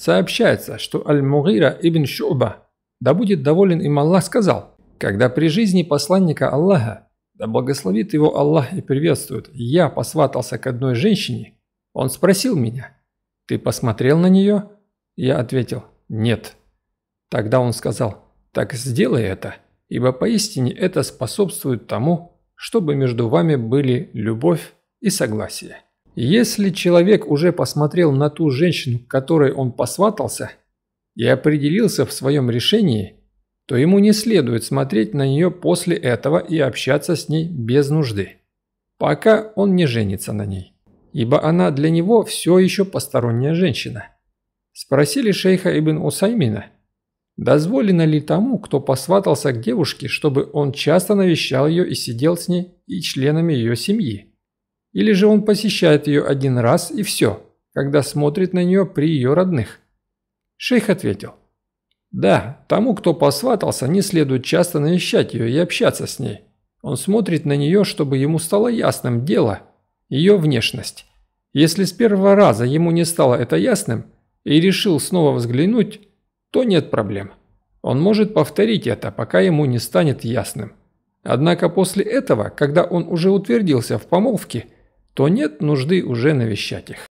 сообщается, что Аль-Мугира ибн Шуба, да будет доволен им Аллах, сказал, когда при жизни посланника Аллаха, да благословит его Аллах и приветствует, я посватался к одной женщине, он спросил меня, ты посмотрел на нее? Я ответил, нет. Тогда он сказал, так сделай это, ибо поистине это способствует тому, чтобы между вами были любовь и согласие. Если человек уже посмотрел на ту женщину, к которой он посватался, и определился в своем решении, то ему не следует смотреть на нее после этого и общаться с ней без нужды, пока он не женится на ней, ибо она для него все еще посторонняя женщина. Спросили шейха Ибн Усаймина, дозволено ли тому, кто посватался к девушке, чтобы он часто навещал ее и сидел с ней и членами ее семьи. Или же он посещает ее один раз и все, когда смотрит на нее при ее родных? Шейх ответил. Да, тому, кто посватался, не следует часто навещать ее и общаться с ней. Он смотрит на нее, чтобы ему стало ясным дело, ее внешность. Если с первого раза ему не стало это ясным и решил снова взглянуть, то нет проблем. Он может повторить это, пока ему не станет ясным. Однако после этого, когда он уже утвердился в помолвке – то нет нужды уже навещать их.